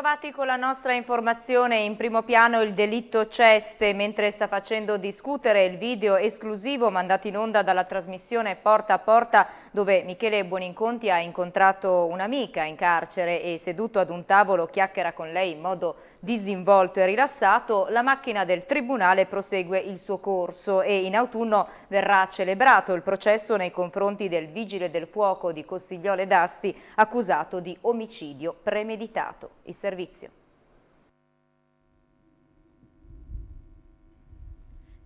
ritrovati con la nostra informazione in primo piano il delitto Ceste, mentre sta facendo discutere il video esclusivo mandato in onda dalla trasmissione Porta a Porta dove Michele Buoninconti ha incontrato un'amica in carcere e seduto ad un tavolo chiacchiera con lei in modo disinvolto e rilassato, la macchina del tribunale prosegue il suo corso e in autunno verrà celebrato il processo nei confronti del vigile del fuoco di Costigliole d'Asti accusato di omicidio premeditato. Il servizio.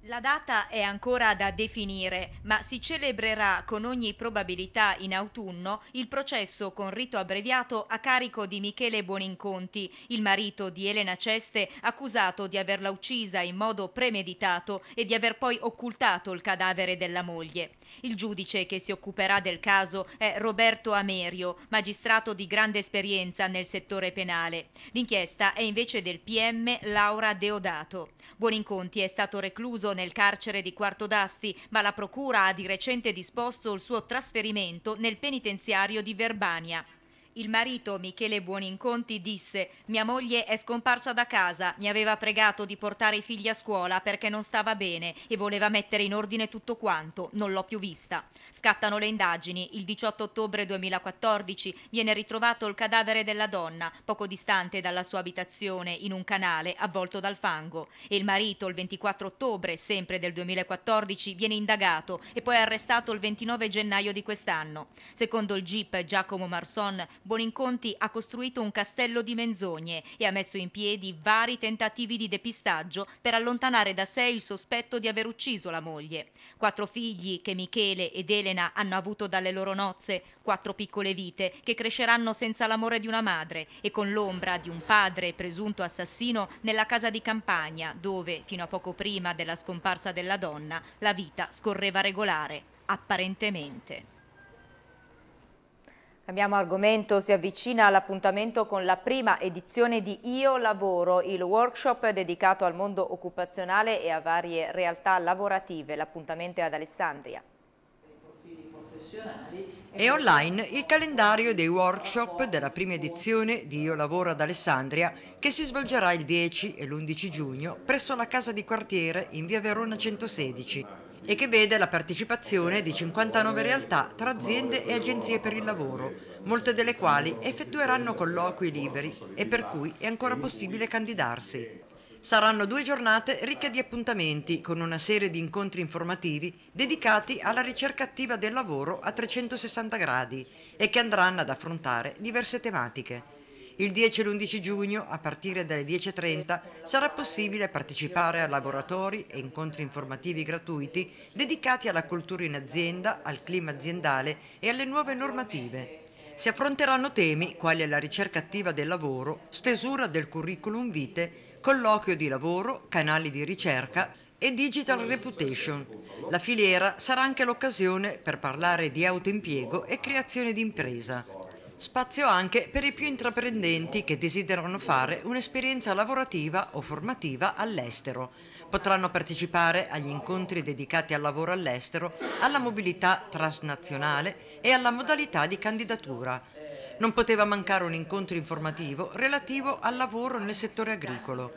La data è ancora da definire, ma si celebrerà con ogni probabilità in autunno il processo con rito abbreviato a carico di Michele Buoninconti, il marito di Elena Ceste, accusato di averla uccisa in modo premeditato e di aver poi occultato il cadavere della moglie. Il giudice che si occuperà del caso è Roberto Amerio, magistrato di grande esperienza nel settore penale. L'inchiesta è invece del PM Laura Deodato. Buoninconti è stato recluso nel carcere di Quarto d'Asti, ma la procura ha di recente disposto il suo trasferimento nel penitenziario di Verbania. Il marito Michele Buoninconti disse «Mia moglie è scomparsa da casa, mi aveva pregato di portare i figli a scuola perché non stava bene e voleva mettere in ordine tutto quanto, non l'ho più vista». Scattano le indagini, il 18 ottobre 2014 viene ritrovato il cadavere della donna, poco distante dalla sua abitazione, in un canale avvolto dal fango. E il marito il 24 ottobre, sempre del 2014, viene indagato e poi arrestato il 29 gennaio di quest'anno. Secondo il GIP Giacomo Marson, Boninconti ha costruito un castello di menzogne e ha messo in piedi vari tentativi di depistaggio per allontanare da sé il sospetto di aver ucciso la moglie. Quattro figli che Michele ed Elena hanno avuto dalle loro nozze, quattro piccole vite che cresceranno senza l'amore di una madre e con l'ombra di un padre presunto assassino nella casa di campagna dove, fino a poco prima della scomparsa della donna, la vita scorreva regolare, apparentemente. Cambiamo argomento, si avvicina l'appuntamento con la prima edizione di Io Lavoro, il workshop dedicato al mondo occupazionale e a varie realtà lavorative. L'appuntamento è ad Alessandria. E online il calendario dei workshop della prima edizione di Io Lavoro ad Alessandria che si svolgerà il 10 e l'11 giugno presso la Casa di Quartiere in via Verona 116 e che vede la partecipazione di 59 realtà tra aziende e agenzie per il lavoro, molte delle quali effettueranno colloqui liberi e per cui è ancora possibile candidarsi. Saranno due giornate ricche di appuntamenti con una serie di incontri informativi dedicati alla ricerca attiva del lavoro a 360 gradi e che andranno ad affrontare diverse tematiche. Il 10 e l'11 giugno, a partire dalle 10.30, sarà possibile partecipare a laboratori e incontri informativi gratuiti dedicati alla cultura in azienda, al clima aziendale e alle nuove normative. Si affronteranno temi quali la ricerca attiva del lavoro, stesura del curriculum vitae, colloquio di lavoro, canali di ricerca, e Digital Reputation. La filiera sarà anche l'occasione per parlare di autoimpiego e creazione di impresa. Spazio anche per i più intraprendenti che desiderano fare un'esperienza lavorativa o formativa all'estero. Potranno partecipare agli incontri dedicati al lavoro all'estero, alla mobilità transnazionale e alla modalità di candidatura. Non poteva mancare un incontro informativo relativo al lavoro nel settore agricolo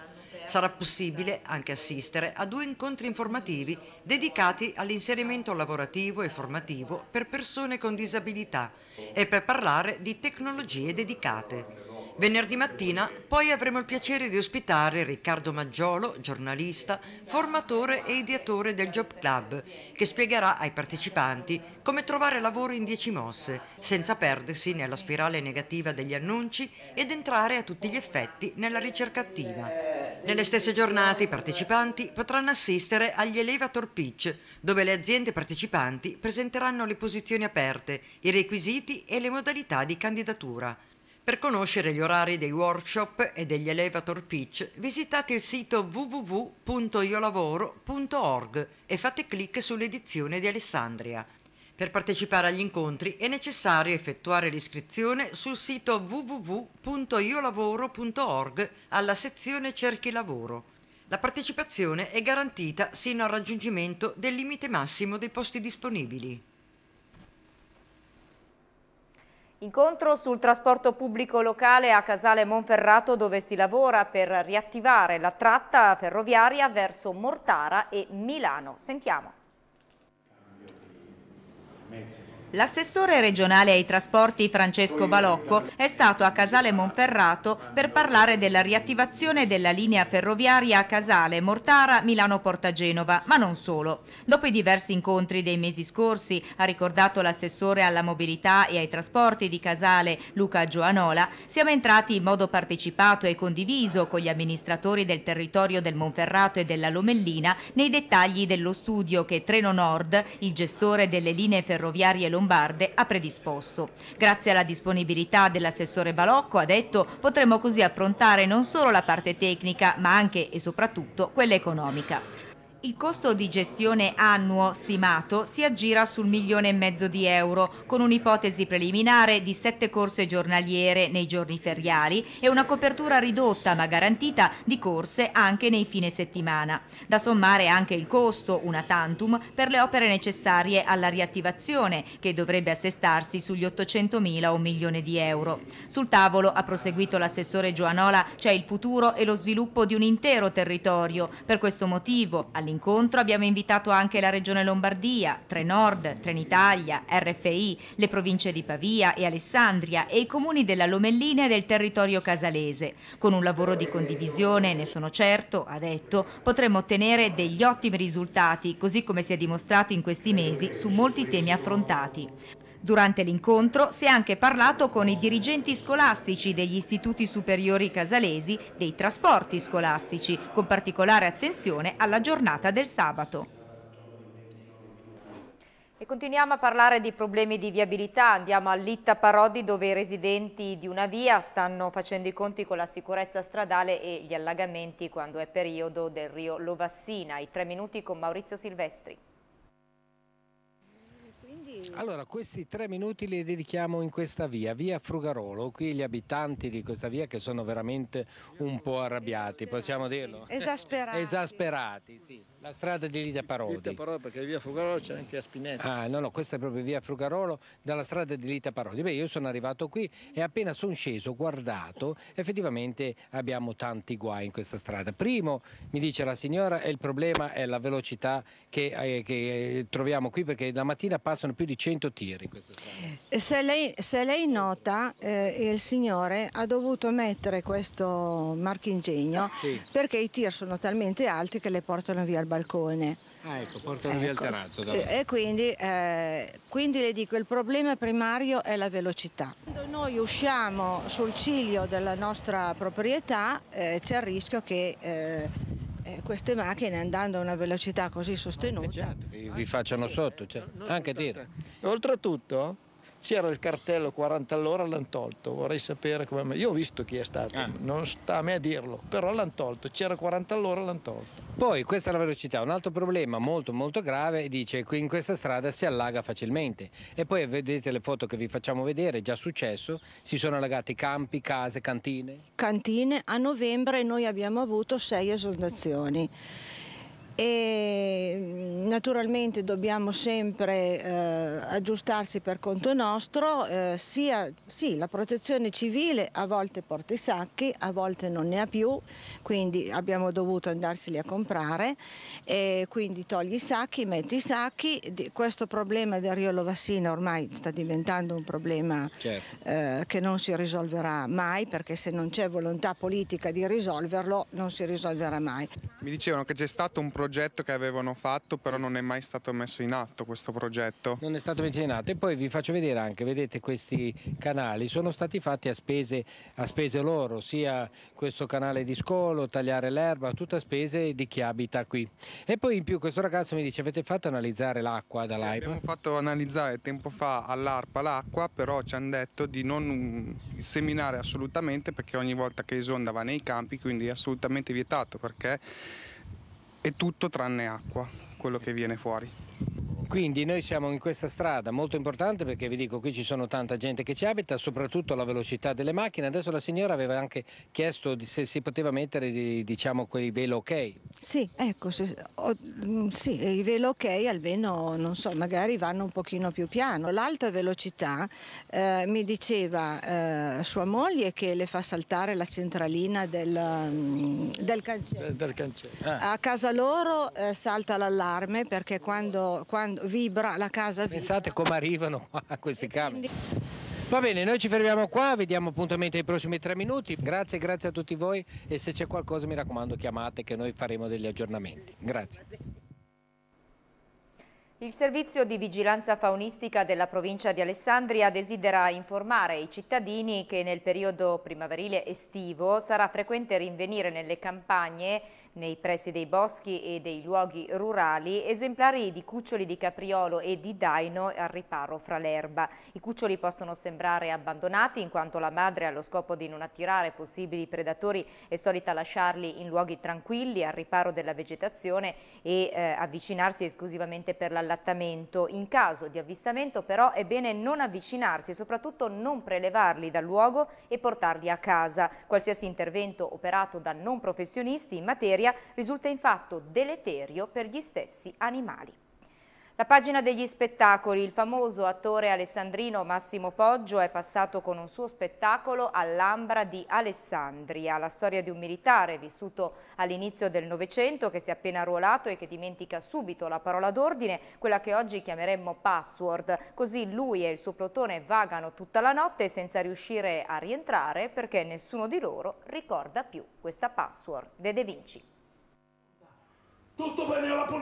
sarà possibile anche assistere a due incontri informativi dedicati all'inserimento lavorativo e formativo per persone con disabilità e per parlare di tecnologie dedicate. Venerdì mattina poi avremo il piacere di ospitare Riccardo Maggiolo, giornalista, formatore e ideatore del Job Club, che spiegherà ai partecipanti come trovare lavoro in dieci mosse, senza perdersi nella spirale negativa degli annunci ed entrare a tutti gli effetti nella ricerca attiva. Nelle stesse giornate i partecipanti potranno assistere agli elevator pitch, dove le aziende partecipanti presenteranno le posizioni aperte, i requisiti e le modalità di candidatura. Per conoscere gli orari dei workshop e degli elevator pitch, visitate il sito www.iolavoro.org e fate clic sull'edizione di Alessandria. Per partecipare agli incontri è necessario effettuare l'iscrizione sul sito www.iolavoro.org alla sezione Cerchi Lavoro. La partecipazione è garantita sino al raggiungimento del limite massimo dei posti disponibili. Incontro sul trasporto pubblico locale a Casale Monferrato dove si lavora per riattivare la tratta ferroviaria verso Mortara e Milano. Sentiamo. Amen. L'assessore regionale ai trasporti Francesco Balocco eh, è stato a Casale Monferrato per parlare della riattivazione della linea ferroviaria Casale Mortara Milano Portagenova, ma non solo. Dopo i diversi incontri dei mesi scorsi, ha ricordato l'assessore alla mobilità e ai trasporti di Casale Luca Gioanola, siamo entrati in modo partecipato e condiviso con gli amministratori del territorio del Monferrato e della Lomellina nei dettagli dello studio che Treno Nord, il gestore delle linee ferroviarie lombarde, Lombarde ha predisposto. Grazie alla disponibilità dell'assessore Balocco, ha detto, potremo così affrontare non solo la parte tecnica, ma anche e soprattutto quella economica. Il costo di gestione annuo stimato si aggira sul milione e mezzo di euro, con un'ipotesi preliminare di sette corse giornaliere nei giorni feriali e una copertura ridotta ma garantita di corse anche nei fine settimana. Da sommare anche il costo, una tantum, per le opere necessarie alla riattivazione, che dovrebbe assestarsi sugli 800 mila o un milione di euro. Sul tavolo, ha proseguito l'assessore Gioanola, c'è il futuro e lo sviluppo di un intero territorio. Per questo motivo, all'interno All'incontro abbiamo invitato anche la Regione Lombardia, Trenord, Trenitalia, RFI, le province di Pavia e Alessandria e i comuni della Lomellina e del territorio casalese. Con un lavoro di condivisione, ne sono certo, ha detto, potremo ottenere degli ottimi risultati, così come si è dimostrato in questi mesi su molti temi affrontati. Durante l'incontro si è anche parlato con i dirigenti scolastici degli istituti superiori casalesi dei trasporti scolastici, con particolare attenzione alla giornata del sabato. E continuiamo a parlare di problemi di viabilità, andiamo a Litta Parodi dove i residenti di una via stanno facendo i conti con la sicurezza stradale e gli allagamenti quando è periodo del rio Lovassina. I tre minuti con Maurizio Silvestri. Allora, questi tre minuti li dedichiamo in questa via, via Frugarolo. Qui gli abitanti di questa via che sono veramente un po' arrabbiati, possiamo dirlo? Esasperati. Esasperati, sì. La strada di Lida Parodi. Lita Parodi perché via Frugarolo c'è anche a Spinetta. Ah no, no, questa è proprio via Frugarolo dalla strada di Lita Parodi. Beh, io sono arrivato qui e appena sono sceso, ho guardato, effettivamente abbiamo tanti guai in questa strada. Primo, mi dice la signora, il problema è la velocità che, eh, che eh, troviamo qui perché la mattina passano più di 100 tiri in questa strada. Se lei, se lei nota, eh, il signore ha dovuto mettere questo marchingegno sì. perché i tir sono talmente alti che le portano via il bambino balcone. Ah, ecco, portano ecco. via il ecco. terrazzo. E, e quindi, eh, quindi, le dico, il problema primario è la velocità. Quando noi usciamo sul ciglio della nostra proprietà eh, c'è il rischio che eh, eh queste macchine andando a una velocità così eh, sostenuta... Certo, vi, vi ah, facciano sotto, cioè, anche dire. Oltretutto c'era il cartello 40 all'ora, l'hanno tolto. Vorrei sapere come Io ho visto chi è stato, ah. non sta a me a dirlo, però l'hanno tolto. C'era 40 all'ora, l'hanno tolto. Poi questa è la velocità. Un altro problema molto molto grave dice che in questa strada si allaga facilmente. E poi vedete le foto che vi facciamo vedere, è già successo, si sono allagati campi, case, cantine. Cantine, a novembre noi abbiamo avuto sei esondazioni e mm, naturalmente dobbiamo sempre eh, aggiustarsi per conto nostro, eh, sia sì, la protezione civile a volte porta i sacchi, a volte non ne ha più, quindi abbiamo dovuto andarseli a comprare, e quindi togli i sacchi, metti i sacchi, questo problema del riolovassina ormai sta diventando un problema certo. eh, che non si risolverà mai perché se non c'è volontà politica di risolverlo non si risolverà mai mi dicevano che c'è stato un progetto che avevano fatto, però non è mai stato messo in atto questo progetto. Non è stato messo in atto e poi vi faccio vedere anche, vedete questi canali sono stati fatti a spese, a spese loro, sia questo canale di scolo, tagliare l'erba, tutte a spese di chi abita qui. E poi in più questo ragazzo mi dice avete fatto analizzare l'acqua dall'AIPA? Sì, abbiamo fatto analizzare tempo fa all'ARPA l'acqua, però ci hanno detto di non seminare assolutamente perché ogni volta che esonda va nei campi, quindi è assolutamente vietato perché è tutto tranne acqua quello che viene fuori. Quindi noi siamo in questa strada molto importante perché vi dico qui ci sono tanta gente che ci abita, soprattutto la velocità delle macchine. Adesso la signora aveva anche chiesto se si poteva mettere diciamo quei velo ok. Sì, ecco, se, oh, sì, i velo ok almeno, non so, magari vanno un pochino più piano. L'alta velocità eh, mi diceva eh, sua moglie che le fa saltare la centralina del, mm, del cancello. Del cancello. Ah. A casa loro eh, salta l'allarme perché quando, quando quando vibra la casa. Pensate vibra. come arrivano a questi camion. Va bene, noi ci fermiamo qua, vediamo appuntamento nei prossimi tre minuti. Grazie, grazie a tutti voi e se c'è qualcosa mi raccomando chiamate che noi faremo degli aggiornamenti. Grazie. Il servizio di vigilanza faunistica della provincia di Alessandria desidera informare i cittadini che nel periodo primaverile estivo sarà frequente rinvenire nelle campagne, nei pressi dei boschi e dei luoghi rurali, esemplari di cuccioli di capriolo e di daino al riparo fra l'erba. I cuccioli possono sembrare abbandonati in quanto la madre allo scopo di non attirare possibili predatori è solita lasciarli in luoghi tranquilli al riparo della vegetazione e eh, avvicinarsi esclusivamente per l'allattamento trattamento. In caso di avvistamento però è bene non avvicinarsi e soprattutto non prelevarli dal luogo e portarli a casa. Qualsiasi intervento operato da non professionisti in materia risulta infatti deleterio per gli stessi animali. La pagina degli spettacoli, il famoso attore alessandrino Massimo Poggio è passato con un suo spettacolo all'Ambra di Alessandria, la storia di un militare vissuto all'inizio del Novecento che si è appena arruolato e che dimentica subito la parola d'ordine, quella che oggi chiameremmo password, così lui e il suo plotone vagano tutta la notte senza riuscire a rientrare perché nessuno di loro ricorda più questa password. De De Vinci.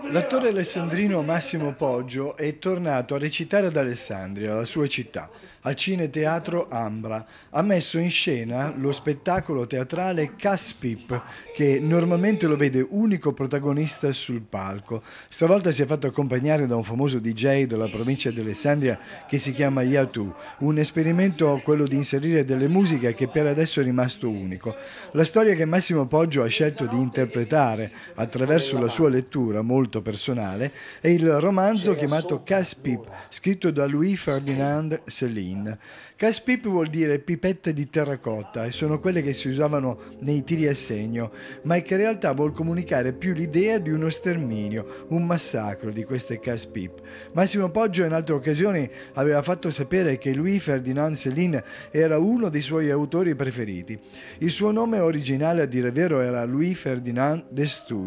L'attore alessandrino Massimo Poggio è tornato a recitare ad Alessandria, la sua città, al Cineteatro Ambra. Ha messo in scena lo spettacolo teatrale Caspip, che normalmente lo vede unico protagonista sul palco. Stavolta si è fatto accompagnare da un famoso DJ della provincia di Alessandria che si chiama Yatu, un esperimento quello di inserire delle musiche che per adesso è rimasto unico. La storia che Massimo Poggio ha scelto di interpretare attraverso la sua sua lettura molto personale è il romanzo chiamato Caspip, scritto da Louis Ferdinand Céline. Caspip vuol dire pipette di terracotta e sono quelle che si usavano nei tiri a segno, ma che in realtà vuol comunicare più l'idea di uno sterminio, un massacro di queste caspip. Massimo Poggio in altre occasioni aveva fatto sapere che Louis Ferdinand Céline era uno dei suoi autori preferiti. Il suo nome originale a dire vero era Louis Ferdinand Destouche.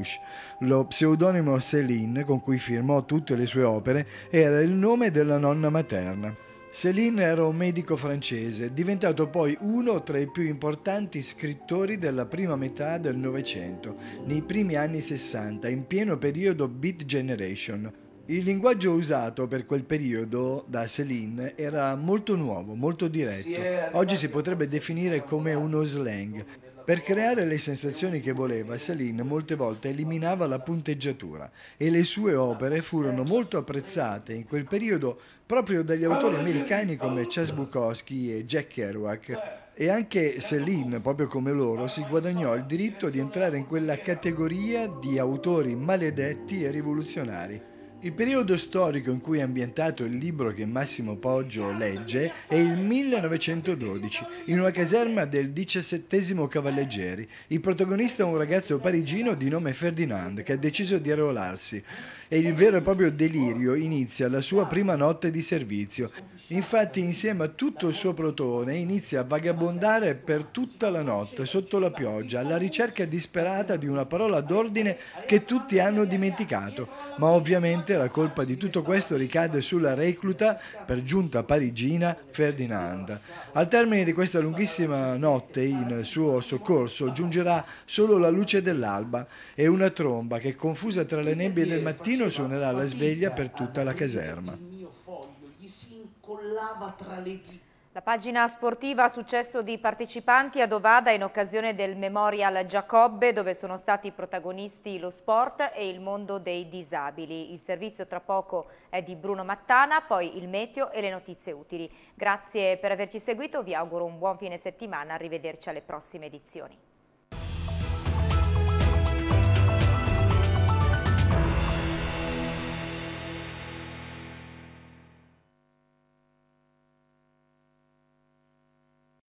Lo pseudonimo Céline, con cui firmò tutte le sue opere, era il nome della nonna materna. Céline era un medico francese, diventato poi uno tra i più importanti scrittori della prima metà del Novecento, nei primi anni Sessanta, in pieno periodo Beat Generation. Il linguaggio usato per quel periodo da Céline era molto nuovo, molto diretto. Oggi si potrebbe definire come uno slang. Per creare le sensazioni che voleva, Céline molte volte eliminava la punteggiatura e le sue opere furono molto apprezzate in quel periodo proprio dagli autori americani come Chess Bukowski e Jack Kerouac. Eh. E anche Céline, proprio come loro, si guadagnò il diritto di entrare in quella categoria di autori maledetti e rivoluzionari. Il periodo storico in cui è ambientato il libro che Massimo Poggio legge è il 1912, in una caserma del 17 Cavalleggeri. Il protagonista è un ragazzo parigino di nome Ferdinand che ha deciso di arruolarsi e il vero e proprio delirio inizia la sua prima notte di servizio. Infatti insieme a tutto il suo protone inizia a vagabondare per tutta la notte sotto la pioggia alla ricerca disperata di una parola d'ordine che tutti hanno dimenticato, ma ovviamente la colpa di tutto questo ricade sulla recluta, per giunta parigina, Ferdinand. Al termine di questa lunghissima notte in suo soccorso giungerà solo la luce dell'alba e una tromba che confusa tra le nebbie del mattino suonerà la sveglia per tutta la caserma. Il mio foglio gli si incollava tra le dita la pagina sportiva ha successo di partecipanti a Dovada in occasione del Memorial Giacobbe dove sono stati protagonisti lo sport e il mondo dei disabili. Il servizio tra poco è di Bruno Mattana, poi il meteo e le notizie utili. Grazie per averci seguito, vi auguro un buon fine settimana, arrivederci alle prossime edizioni.